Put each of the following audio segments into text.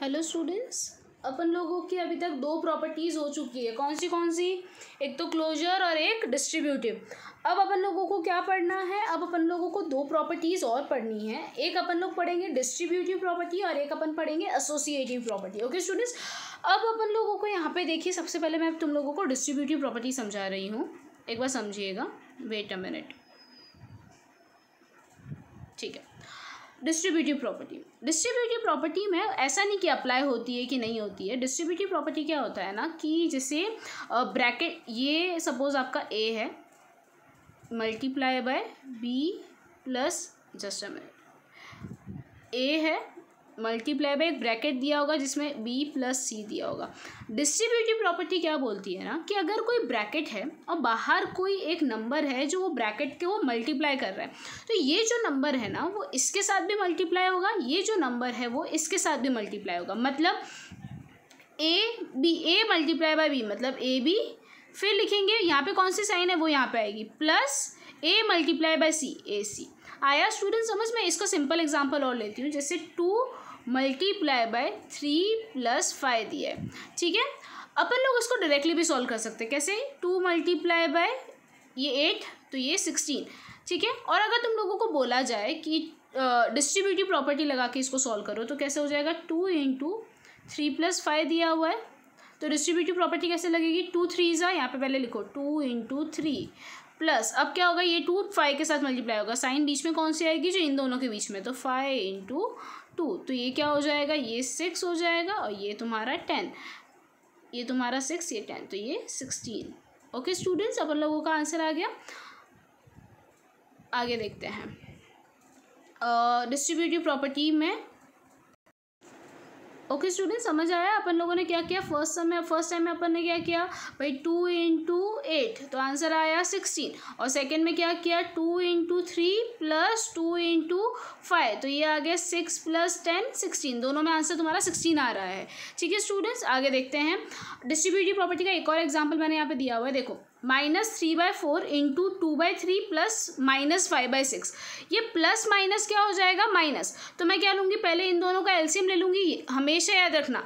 Hello students अपन लोगों की अभी तक दो प्रॉपर्टीज़ हो चुकी है कौन सी कौन सी एक तो क्लोजर और एक डिस्ट्रीब्यूटिव अब अपन लोगों को क्या पढ़ना है अब अपन लोगों को दो प्रॉपर्टीज़ और पढ़नी है एक अपन लोग पढ़ेंगे डिस्ट्रीब्यूटिव प्रॉपर्टी और एक अपन पढ़ेंगे एसोसिएटिव प्रॉपर्टी ओके स्टूडेंट्स अब अपन लोगों को यहाँ पर देखिए सबसे पहले मैं तुम लोगों को डिस्ट्रीब्यूटिव प्रॉपर्टी समझा रही हूँ एक बार समझिएगा वेट अ मिनट ठीक है डिस्ट्रीब्यूटिव प्रॉपर्टी डिस्ट्रीब्यूटिव प्रॉपर्टी में ऐसा नहीं कि अप्लाई होती है कि नहीं होती है डिस्ट्रीब्यूटिव प्रॉपर्टी क्या होता है ना कि जैसे ब्रैकेट ये सपोज आपका ए है multiply by B plus just a minute A है मल्टीप्लाई बाई एक ब्रैकेट दिया होगा जिसमें बी प्लस सी दिया होगा डिस्ट्रीब्यूटिव प्रॉपर्टी क्या बोलती है ना कि अगर कोई ब्रैकेट है और बाहर कोई एक नंबर है जो वो ब्रैकेट के वो मल्टीप्लाई कर रहा है तो ये जो नंबर है ना वो इसके साथ भी मल्टीप्लाई होगा ये जो नंबर है वो इसके साथ भी मल्टीप्लाई होगा मतलब A B A multiply by B मतलब ए बी फिर लिखेंगे यहाँ पे कौन सी साइन है वो यहाँ पे आएगी plus A multiply by C A C आया स्टूडेंट समझ मैं इसका सिंपल एग्जांपल और लेती हूँ जैसे two multiply by three plus five दिया है ठीक है अपन लोग इसको डायरेक्टली भी सॉल्व कर सकते हैं कैसे टू मल्टीप्लाई बाय ये एट तो ये सिक्सटीन ठीक है और अगर तुम लोगों को बोला जाए कि डिस्ट्रीब्यूटिव प्रॉपर्टी लगा के इसको सॉल्व करो तो कैसे हो जाएगा two into three plus five दिया हुआ है तो डिस्ट्रीब्यूटिव प्रॉपर्टी कैसे लगेगी टू थ्री जो यहाँ पे पहले लिखो टू इंटू थ्री प्लस अब क्या होगा ये टू फाइव के साथ मल्टीप्लाई होगा साइन बीच में कौन सी आएगी जो इन दोनों के बीच में तो फाइव इंटू टू तो ये क्या हो जाएगा ये सिक्स हो जाएगा और ये तुम्हारा टेन ये तुम्हारा सिक्स ये टेन तो ये सिक्सटीन ओके स्टूडेंट्स अपन लोगों का आंसर आ गया आगे देखते हैं डिस्ट्रीब्यूटिव uh, प्रॉपर्टी में ओके स्टूडेंट समझ आया अपन लोगों ने क्या किया फर्स्ट समय फर्स्ट टाइम में अपन ने क्या किया भाई टू इंटू एट तो आंसर आया सिक्सटीन और सेकेंड में क्या किया two into three plus two into five तो ये आ गया सिक्स प्लस टेन सिक्सटीन दोनों में आंसर तुम्हारा सिक्सटीन आ रहा है ठीक है स्टूडेंट्स आगे देखते हैं डिस्ट्रीब्यूटिव प्रॉपर्टी का एक और एग्जाम्पल मैंने यहाँ पर दिया हुआ है देखो minus three by four into two by three plus minus five by six ये प्लस माइनस क्या हो जाएगा माइनस तो मैं क्या लूँगी पहले इन दोनों का एलसीएम ले लूँगी हमेशा याद रखना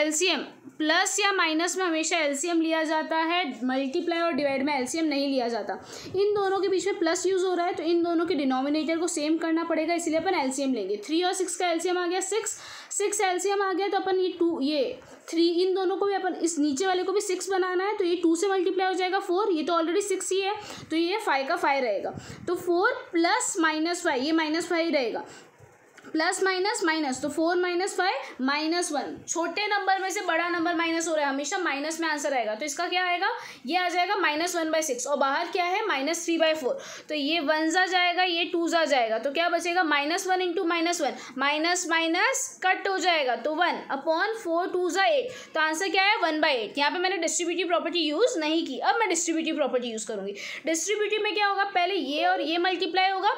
एलसीएम प्लस या माइनस में हमेशा एलसीएम लिया जाता है मल्टीप्लाई और डिवाइड में एलसीएम नहीं लिया जाता इन दोनों के बीच में प्लस यूज़ हो रहा है तो इन दोनों के डिनोमिनेटर को सेम करना पड़ेगा इसलिए अपन एलसीएम लेंगे थ्री और सिक्स का एलसीएम आ गया सिक्स सिक्स एल्सियम आ गया तो अपन ये टू ये थ्री इन दोनों को भी अपन इस नीचे वाले को भी सिक्स बनाना है तो ये टू से मल्टीप्लाई हो जाएगा फोर ये तो ऑलरेडी सिक्स ही है तो ये फाइव का फाइव रहेगा तो फोर प्लस माइनस फाइव ये माइनस फाइव रहेगा प्लस माइनस माइनस तो four minus five minus one छोटे नंबर में से बड़ा नंबर माइनस हो रहा है हमेशा माइनस में आंसर आएगा तो इसका क्या आएगा ये आ जाएगा माइनस वन बाई सिक्स और बाहर क्या है माइनस थ्री बाई फोर तो ये वन जा जाएगा ये टू जा जाएगा तो क्या बचेगा minus one into minus one minus minus cut हो जाएगा तो वन अपॉन फोर टू जा एट तो आंसर क्या है वन बाई एट यहाँ पर मैंने डिस्ट्रीब्यूटिव प्रॉपर्टी यूज़ नहीं की अब मैं डिस्ट्रीब्यूटिव प्रॉपर्टी यूज़ करूँगी डिस्ट्रीब्यूटिव में क्या होगा पहले ये और ये मल्टीप्लाई होगा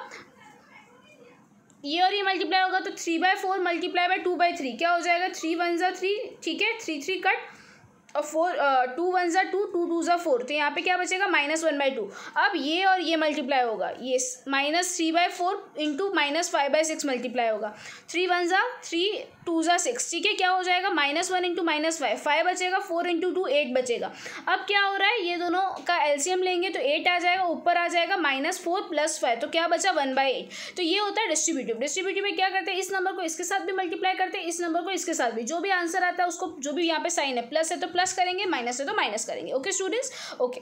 ये और ये मल्टीप्लाई होगा तो three by four multiply by two by three क्या हो जाएगा थ्री वन ज़ा थ्री ठीक है थ्री थ्री कट और फोर टू वन ज़ा टू टू टू ज़ा फोर तो यहाँ पे क्या बचेगा माइनस वन बाई टू अब ये और ये मल्टीप्लाई होगा ये minus three by four into minus five by six multiply होगा थ्री वन ज़ा थ्री टू ज़ा सिक्स ठीक है क्या हो जाएगा minus one into minus five five बचेगा फोर इंटू टू एट बचेगा अब क्या हो रहा है ये दोनों का एलसीएम लेंगे तो एट आ जाएगा ऊपर आ जाएगा माइनस फोर प्लस फाइव तो क्या बचा वन बाई एट तो ये होता है डिस्ट्रीब्यूटिव डिस्ट्रीब्यूटिव में क्या करते हैं इस नंबर को इसके साथ भी मल्टीप्लाई करते हैं इस नंबर को इसके साथ भी जो भी आंसर आता है उसको जो भी यहाँ पे साइन है प्लस है तो प्लस करेंगे माइनस है तो माइनस करेंगे ओके स्टूडेंट्स ओके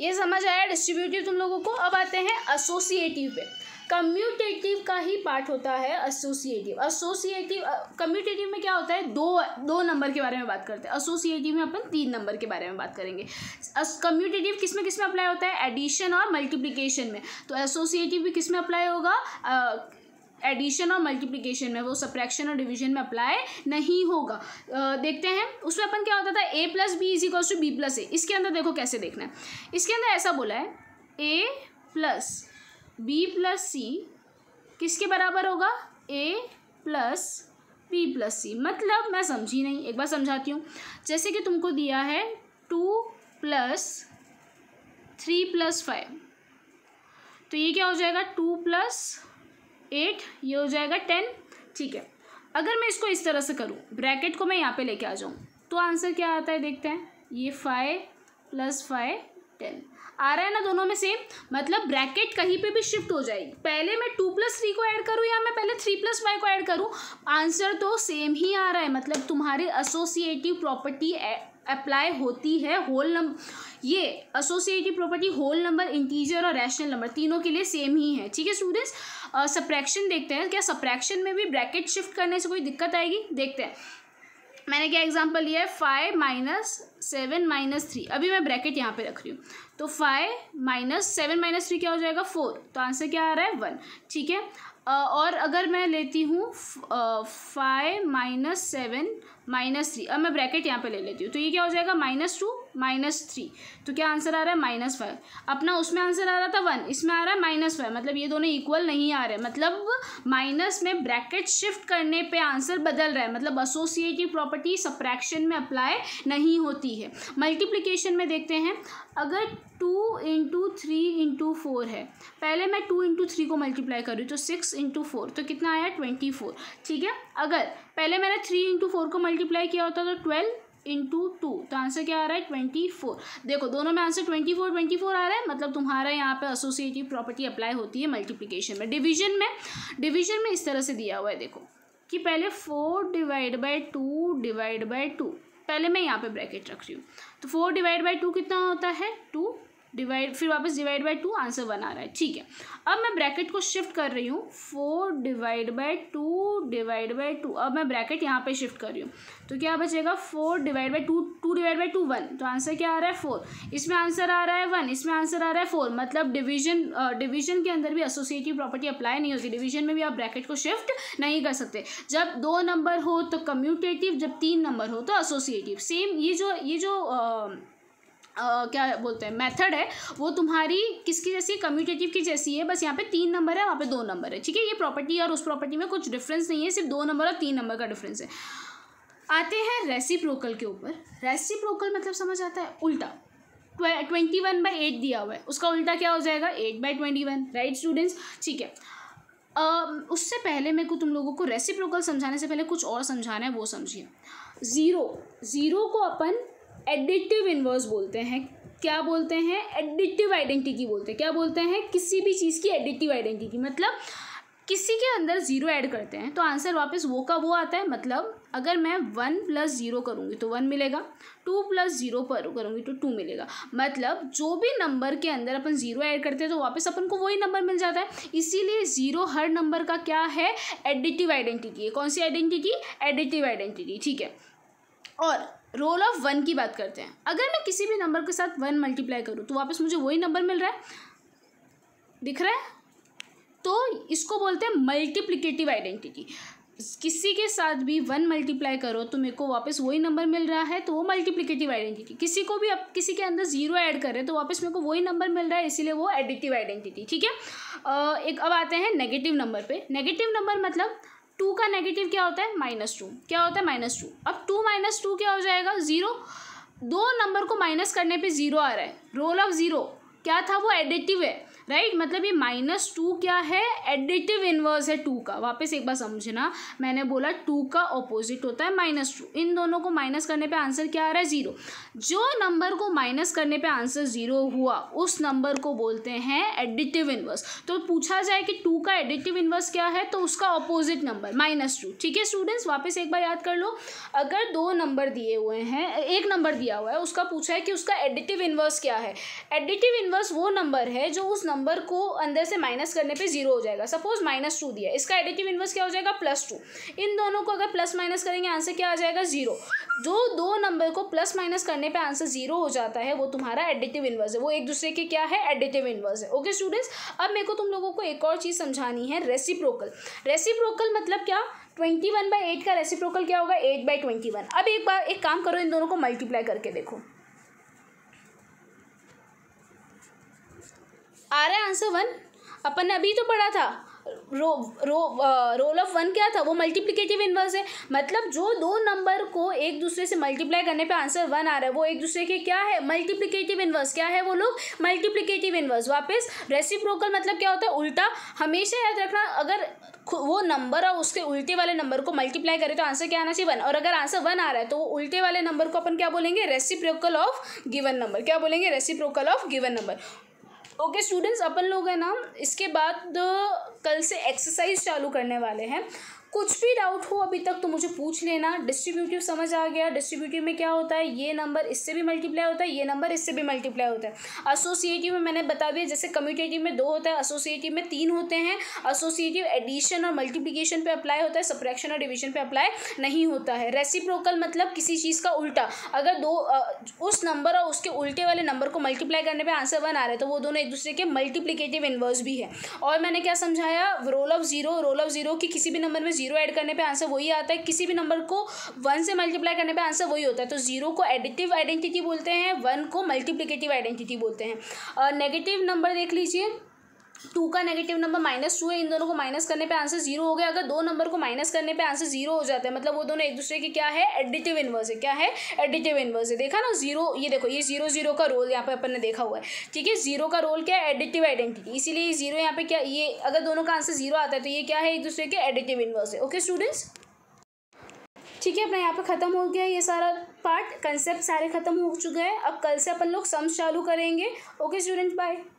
ये समझ आया डिस्ट्रीब्यूटिव तुम लोगों को अब आते हैं एसोसिएटिव पे कम्यूटेटिव का ही पार्ट होता है एसोसिएटिव एसोसिएटिव कम्यूटेटिव में क्या होता है दो दो नंबर के बारे में बात करते हैं एसोसिएटिव में अपन तीन नंबर के बारे में बात करेंगे कम्यूटेटिव किस में किस में अप्लाई होता है एडिशन और मल्टीप्लीकेशन में तो एसोसिएटिव भी किस में अप्लाई होगा एडिशन और मल्टीप्लीकेशन में वो सप्रैक्शन और डिवीजन में अप्लाई नहीं होगा आ, देखते हैं उसमें अपन क्या होता था A plus B is equal to B plus A इसके अंदर देखो कैसे देखना है इसके अंदर ऐसा बोला है A plus B plus C किसके बराबर होगा A plus B plus C मतलब मैं समझी नहीं एक बार समझाती हूँ जैसे कि तुमको दिया है two plus three plus five तो ये क्या हो जाएगा टू प्लस एट ये हो जाएगा टेन ठीक है अगर मैं इसको इस तरह से करूँ ब्रैकेट को मैं यहाँ पे लेके आ जाऊँ तो आंसर क्या आता है देखते हैं ये फाइव प्लस फाइव टेन आ रहा है ना दोनों में सेम मतलब ब्रैकेट कहीं पे भी शिफ्ट हो जाएगी पहले मैं टू प्लस थ्री को ऐड करूँ या मैं पहले थ्री प्लस वाई को ऐड करूँ आंसर तो सेम ही आ रहा है मतलब तुम्हारे एसोसिएटिव प्रॉपर्टी अप्लाई होती है होल नंबर ये associative property whole number integer और रैशनल नंबर तीनों के लिए सेम ही है ठीक है स्टूडेंट्स सप्रैक्शन देखते हैं क्या सप्रैक्शन में भी ब्रैकेट शिफ्ट करने से कोई दिक्कत आएगी देखते हैं मैंने क्या एग्जाम्पल लिया है five minus seven minus three अभी मैं ब्रैकेट यहाँ पे रख रही हूँ तो five minus seven minus three क्या हो जाएगा फोर तो आंसर क्या आ रहा है वन ठीक है और अगर मैं लेती हूँ five minus seven minus three अब मैं ब्रैकेट यहाँ पे ले लेती हूँ तो ये क्या हो जाएगा माइनस टू माइनस थ्री तो क्या आंसर आ रहा है माइनस फाइव अपना उसमें आंसर आ रहा था वन इसमें आ रहा है माइनस फाइव मतलब ये दोनों इक्वल नहीं आ रहे मतलब माइनस में ब्रैकेट शिफ्ट करने पे आंसर बदल रहा है मतलब एसोसिएटिव प्रॉपर्टी सप्रैक्शन में अप्लाई नहीं होती है मल्टीप्लीकेशन में देखते हैं अगर two into three into four है पहले मैं टू इंटू थ्री को मल्टीप्लाई कर रही तो सिक्स इंटू फोर तो कितना आया ट्वेंटी फोर ठीक है अगर पहले मैंने थ्री इंटू फोर को मल्टीप्लाई किया होता तो ट्वेल्व इंटू टू तो आंसर क्या आ रहा है ट्वेंटी फोर देखो दोनों में answer twenty four twenty four आ रहा है मतलब तुम्हारा यहाँ पे एसोसिएटिव प्रॉपर्टी अप्लाई होती है मल्टीप्लीकेशन में डिविजन में डिविजन में इस तरह से दिया हुआ है देखो कि पहले four divide by two divide by two पहले मैं यहाँ पे ब्रैकेट रख रही हूँ तो फोर डिवाइड बाई टू कितना होता है टू डिवाइड फिर वापस divide by two answer one आ रहा है ठीक है अब मैं ब्रैकेट को शिफ्ट कर रही हूँ four divide by two divide by two अब मैं ब्रैकेट यहाँ पे शिफ्ट कर रही हूँ तो क्या बचेगा four divide by two two divide by two one तो आंसर क्या आ रहा है फोर इसमें आंसर आ रहा है वन इसमें आंसर आ रहा है फोर मतलब डिवीजन डिवीजन के अंदर भी एसोसिएटिव प्रॉपर्टी अप्लाई नहीं होती डिवीजन में भी आप ब्रैकेट को शिफ्ट नहीं कर सकते जब दो नंबर हो तो कम्यूटेटिव जब तीन नंबर हो तो एसोसिएटिव सेम ये जो ये जो uh, Uh, क्या बोलते हैं मेथड है वो तुम्हारी किसकी जैसी है कम्यूटेटिव की जैसी है बस यहाँ पे तीन नंबर है वहाँ पे दो नंबर है ठीक है ये प्रॉपर्टी और उस प्रॉपर्टी में कुछ डिफरेंस नहीं है सिर्फ दो नंबर और तीन नंबर का डिफरेंस है आते हैं रेसिप्रोकल के ऊपर रेसिप्रोकल मतलब समझ आता है उल्टा ट्वेंटी वन बाई एट दिया हुआ है उसका उल्टा क्या हो जाएगा eight by twenty one right students ठीक है uh, उससे पहले मेरे को तुम लोगों को रेसिप्रोकल समझाने से पहले कुछ और समझाना है वो समझिए ज़ीरो ज़ीरो को अपन एडिटिव इन्वर्स बोलते हैं क्या बोलते हैं एडिटिव आइडेंटिटी बोलते हैं क्या बोलते हैं किसी भी चीज़ की एडिटिव आइडेंटिटी मतलब किसी के अंदर ज़ीरो ऐड करते हैं तो आंसर वापस वो का वो आता है मतलब अगर मैं वन प्लस ज़ीरो करूँगी तो वन मिलेगा टू प्लस ज़ीरो पर करूँगी तो टू मिलेगा मतलब जो भी नंबर के अंदर अपन ज़ीरो ऐड करते हैं तो वापस अपन को वही नंबर मिल जाता है इसीलिए ज़ीरो हर नंबर का क्या है एडिटिव आइडेंटिटी है कौन सी आइडेंटिटी एडिटिव आइडेंटिटी ठीक है और रोल ऑफ वन की बात करते हैं अगर मैं किसी भी नंबर के साथ वन मल्टीप्लाई करूँ तो वापस मुझे वही नंबर मिल रहा है दिख रहा है तो इसको बोलते हैं मल्टीप्लिकेटिव आइडेंटिटी किसी के साथ भी वन मल्टीप्लाई करो तो मेरे को वापस वही नंबर मिल रहा है तो वो मल्टीप्लिकेटिव आइडेंटिटी किसी को भी अब किसी के अंदर जीरो ऐड कर रहे हैं तो वापस मेरे को वही नंबर मिल रहा है इसीलिए वो एडिटिव आइडेंटिटी ठीक है एक अब आते हैं नेगेटिव नंबर पे नेगेटिव नंबर मतलब टू का नेगेटिव क्या होता है माइनस टू क्या होता है माइनस टू अब टू माइनस टू क्या हो जाएगा ज़ीरो दो नंबर को माइनस करने पे ज़ीरो आ रहा है रोल ऑफ ज़ीरो क्या था वो एडिटिव है राइट right? मतलब ये माइनस टू क्या है एडिटिव इन्वर्स है टू का वापस एक बार समझना मैंने बोला टू का ऑपोजिट होता है माइनस टू इन दोनों को माइनस करने पे आंसर क्या आ रहा है ज़ीरो जो नंबर को माइनस करने पे आंसर ज़ीरो हुआ उस नंबर को बोलते हैं एडिटिव इनवर्स तो पूछा जाए कि टू का एडिटिव इनवर्स क्या है तो उसका ऑपोजिट नंबर माइनस टू ठीक है स्टूडेंट्स वापस एक बार याद कर लो अगर दो नंबर दिए हुए हैं एक नंबर दिया हुआ है उसका पूछा है कि उसका एडिटिव इनवर्स क्या है एडिटिव इनवर्स वो नंबर है जो उस नंबर को अंदर से माइनस करने पर ज़ीरो हो जाएगा सपोज माइनस टू दिया इसका एडिटिव इनवर्स क्या हो जाएगा प्लस टू इन दोनों को अगर प्लस माइनस करेंगे आंसर क्या आ जाएगा ज़ीरो जो दो नंबर को प्लस माइनस करने पे आंसर जीरो हो जाता है वो तुम्हारा एडिटिव इन्वर्स है वो एक दूसरे के क्या है एडिटिव इन्वर्स है ओके स्टूडेंट्स अब मेरे को तुम लोगों को एक और चीज़ समझानी है रेसिप्रोकल रेसिप्रोकल मतलब क्या ट्वेंटी वन बाई एट का रेसिप्रोकल क्या होगा एट बाई ट्वेंटी वन अब एक बार एक काम करो इन दोनों को मल्टीप्लाई करके देखो आ रहा है आंसर वन अपन ने अभी तो पढ़ा था रो रो रोल ऑफ वन क्या था वो मल्टीप्लिकेटिव इनवर्स है मतलब जो दो नंबर को एक दूसरे से मल्टीप्लाई करने पे आंसर वन आ रहा है वो एक दूसरे के क्या है मल्टीप्लिकेटिव इनवर्स क्या है वो लोग मल्टीप्लिकेटिव इनवर्स वापस रेसिप्रोकल मतलब क्या होता है उल्टा हमेशा याद रखना अगर वो नंबर और उसके उल्टे वाले नंबर को मल्टीप्लाई करें तो आंसर क्या आना चाहिए वन और अगर आंसर वन आ रहा है तो वो उल्टे वाले नंबर को अपन क्या बोलेंगे रेसिप्रोकल ऑफ गिवन नंबर क्या बोलेंगे reciprocal of given number okay students अपन लोग है ना इसके बाद कल से एक्सरसाइज चालू करने वाले हैं कुछ भी डाउट हो अभी तक तो मुझे पूछ लेना डिस्ट्रीब्यूटिव समझ आ गया डिस्ट्रीब्यूटिव में क्या होता है ये नंबर इससे भी मल्टीप्लाई होता है ये नंबर इससे भी मल्टीप्लाई होता है एसोसिएटिव में मैंने बता दिया जैसे कम्यूटेटिव में दो होता है एसोसिएटिव में तीन होते हैं एसोसिएटिव एडिशन और मल्टीप्लीकेशन पर अप्लाई होता है सप्रैक्शन और डिविजन पर अप्लाई नहीं होता है रेसिप्रोकल मतलब किसी चीज़ का उल्टा अगर दो उस नंबर और उसके उल्टे वाले नंबर को मल्टीप्लाई करने पर आंसर वन आ रहा है तो वो दोनों एक दूसरे के मल्टीप्लीकेटिव इन्वर्स भी है और मैंने क्या समझाया role of zero role of zero की किसी भी नंबर में जीरो जीरो ऐड करने पे आंसर वही आता है किसी भी नंबर को वन से मल्टीप्लाई करने पे आंसर वही होता है तो जीरो को एडिटिव आइडेंटिटी बोलते हैं वन को मल्टीप्लिकेटिव आइडेंटिटी बोलते हैं नेगेटिव नंबर देख लीजिए टू का नेगेटिव नंबर माइनस टू है इन दोनों को माइनस करने पे आंसर जीरो हो गया अगर दो नंबर को माइनस करने पे आंसर जीरो हो जाता है मतलब वो दोनों एक दूसरे के क्या है एडिटिव इन्वर्स है क्या है एडिटिव इन्वर्स है देखा ना जीरो ये देखो ये जीरो जीरो का रोल यहाँ पे अपन ने देखा हुआ है ठीक है जीरो का रोल क्या है एडिटिव आइडेंटिटी इसीलिए जीरो यहाँ पे क्या ये अगर दोनों का आंसर जीरो आता है तो ये क्या है एक दूसरे के एडिटिव इन्वर्स है ओके स्टूडेंट्स ठीक है अपना यहाँ पे ख़त्म हो गया ये सारा पार्ट कंसेप्ट सारे ख़त्म हो चुके हैं अब कल से अपन लोग सम्स चालू करेंगे ओके स्टूडेंट बाय